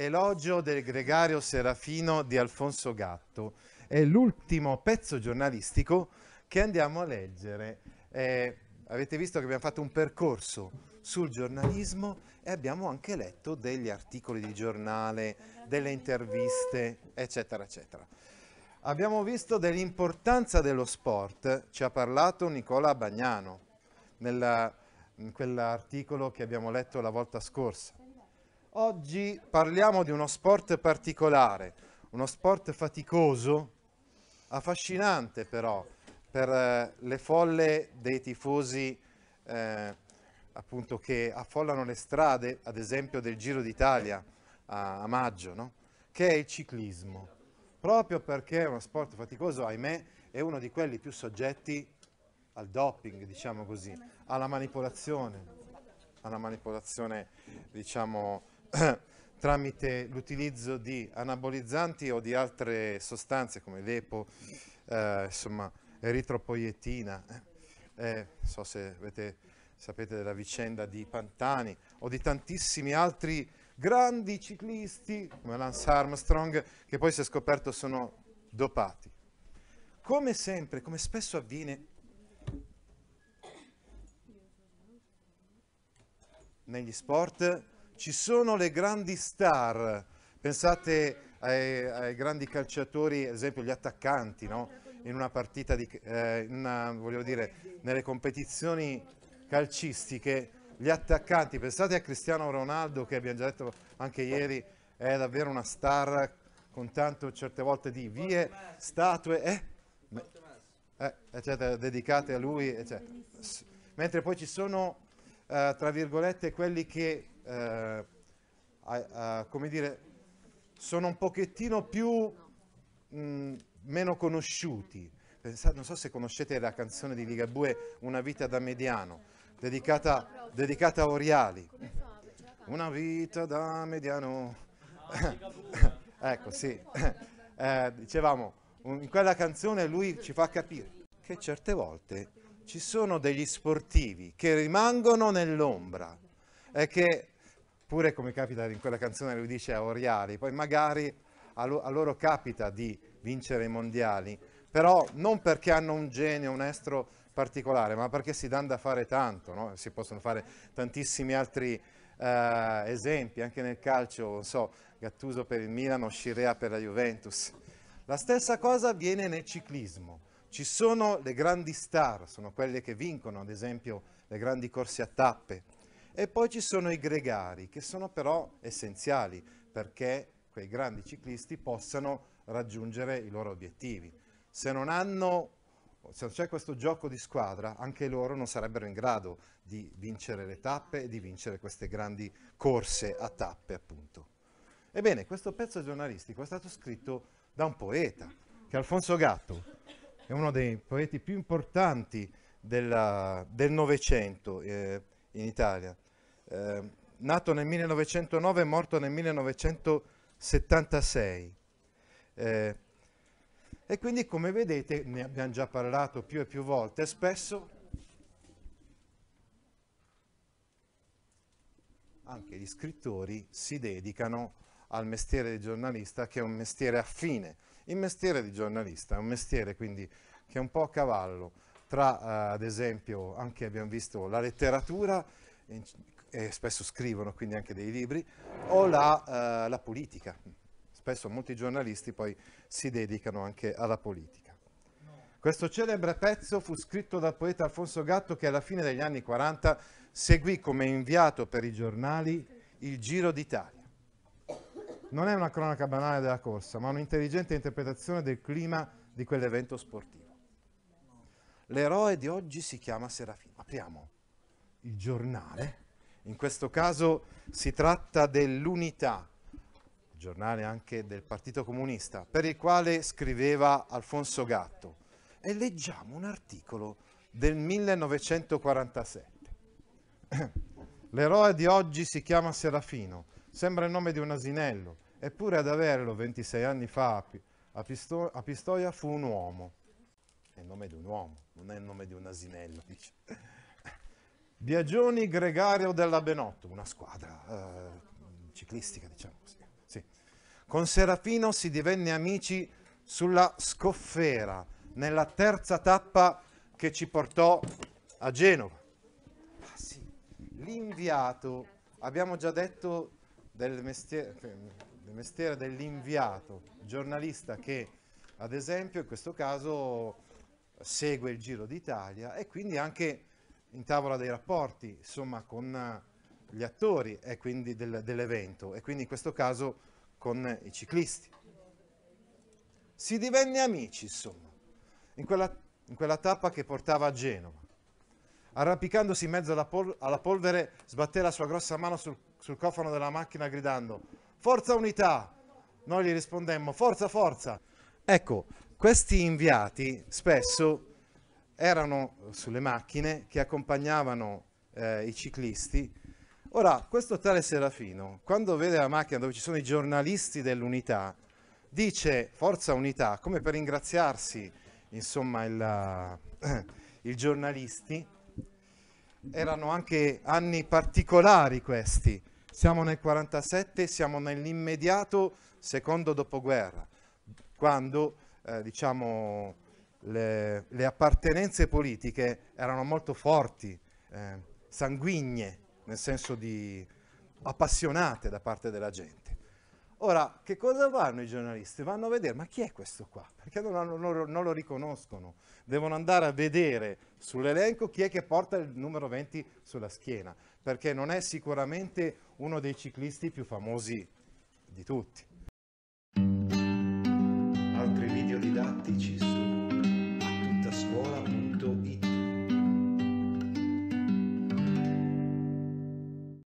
Elogio del gregario serafino di Alfonso Gatto. È l'ultimo pezzo giornalistico che andiamo a leggere. Eh, avete visto che abbiamo fatto un percorso sul giornalismo e abbiamo anche letto degli articoli di giornale, delle interviste, eccetera, eccetera. Abbiamo visto dell'importanza dello sport, ci ha parlato Nicola Bagnano nella, in quell'articolo che abbiamo letto la volta scorsa. Oggi parliamo di uno sport particolare, uno sport faticoso, affascinante però per eh, le folle dei tifosi eh, appunto che affollano le strade, ad esempio del Giro d'Italia a, a maggio, no? che è il ciclismo. Proprio perché è uno sport faticoso, ahimè, è uno di quelli più soggetti al doping, diciamo così, alla manipolazione, alla manipolazione, diciamo, tramite l'utilizzo di anabolizzanti o di altre sostanze come l'epo, eh, insomma, eritropoietina, eh, so se avete, sapete della vicenda di Pantani o di tantissimi altri grandi ciclisti come Lance Armstrong che poi si è scoperto sono dopati. Come sempre, come spesso avviene negli sport, ci sono le grandi star, pensate ai, ai grandi calciatori, ad esempio gli attaccanti, no? in una partita, di, eh, una, voglio dire, nelle competizioni calcistiche, gli attaccanti, pensate a Cristiano Ronaldo che abbiamo già detto anche ieri, è davvero una star con tanto certe volte di vie, statue, eh? Eh, eccetera, dedicate a lui, eccetera. Mentre poi ci sono, eh, tra virgolette, quelli che eh, a, a, come dire, sono un pochettino più mh, mm, meno conosciuti. Pensate, eh, non so se conoscete la canzone di Ligabue Una vita da mediano, dedicata, dedicata a Oriali. Una vita da mediano. ecco, sì. Eh, dicevamo, in quella canzone lui ci fa capire che certe volte ci sono degli sportivi che rimangono nell'ombra e che Pure come capita in quella canzone lui dice a Oriali, poi magari a, lo, a loro capita di vincere i mondiali, però non perché hanno un genio, un estro particolare, ma perché si danno da fare tanto, no? si possono fare tantissimi altri eh, esempi, anche nel calcio, non so, Gattuso per il Milano, Scirea per la Juventus. La stessa cosa avviene nel ciclismo. Ci sono le grandi star, sono quelle che vincono, ad esempio, le grandi corse a tappe, e poi ci sono i gregari, che sono però essenziali perché quei grandi ciclisti possano raggiungere i loro obiettivi. Se non hanno se non c'è questo gioco di squadra, anche loro non sarebbero in grado di vincere le tappe e di vincere queste grandi corse a tappe, appunto. Ebbene, questo pezzo giornalistico è stato scritto da un poeta, che è Alfonso Gatto, è uno dei poeti più importanti della, del Novecento eh, in Italia eh, nato nel 1909 e morto nel 1976. Eh, e quindi come vedete, ne abbiamo già parlato più e più volte, spesso anche gli scrittori si dedicano al mestiere di giornalista che è un mestiere affine. Il mestiere di giornalista è un mestiere quindi che è un po' a cavallo tra eh, ad esempio anche abbiamo visto la letteratura e spesso scrivono quindi anche dei libri, o la, eh, la politica. Spesso molti giornalisti poi si dedicano anche alla politica. Questo celebre pezzo fu scritto dal poeta Alfonso Gatto che alla fine degli anni 40 seguì come inviato per i giornali il Giro d'Italia. Non è una cronaca banale della corsa, ma un'intelligente interpretazione del clima di quell'evento sportivo. L'eroe di oggi si chiama Serafino. Apriamo il giornale, in questo caso si tratta dell'unità, il giornale anche del Partito Comunista, per il quale scriveva Alfonso Gatto, e leggiamo un articolo del 1947. L'eroe di oggi si chiama Serafino, sembra il nome di un asinello, eppure ad averlo 26 anni fa a, Pisto- a Pistoia fu un uomo. È il nome di un uomo, non è il nome di un asinello. Dice. Biagioni Gregario della Benotto, una squadra eh, ciclistica, diciamo così. Sì. Con Serafino si divenne amici sulla scoffera, nella terza tappa che ci portò a Genova. Ah, sì. L'inviato, abbiamo già detto del mestiere, del mestiere dell'inviato, giornalista che ad esempio in questo caso segue il Giro d'Italia e quindi anche in tavola dei rapporti, insomma, con eh, gli attori e quindi del, dell'evento e quindi in questo caso con i ciclisti. Si divenne amici, insomma, in quella, in quella tappa che portava a Genova. Arrampicandosi in mezzo alla, pol- alla polvere, sbatté la sua grossa mano sul, sul cofano della macchina gridando «Forza unità!» Noi gli rispondemmo «Forza, forza!» Ecco, questi inviati spesso erano sulle macchine che accompagnavano eh, i ciclisti. Ora, questo tale Serafino, quando vede la macchina dove ci sono i giornalisti dell'unità, dice forza unità, come per ringraziarsi, insomma, il, eh, il giornalisti. Erano anche anni particolari questi. Siamo nel 47, siamo nell'immediato secondo dopoguerra, quando, eh, diciamo, le, le appartenenze politiche erano molto forti, eh, sanguigne, nel senso di appassionate da parte della gente. Ora, che cosa vanno i giornalisti? Vanno a vedere, ma chi è questo qua? Perché non, hanno, non, non lo riconoscono. Devono andare a vedere sull'elenco chi è che porta il numero 20 sulla schiena, perché non è sicuramente uno dei ciclisti più famosi di tutti. Altri video didattici su explora muito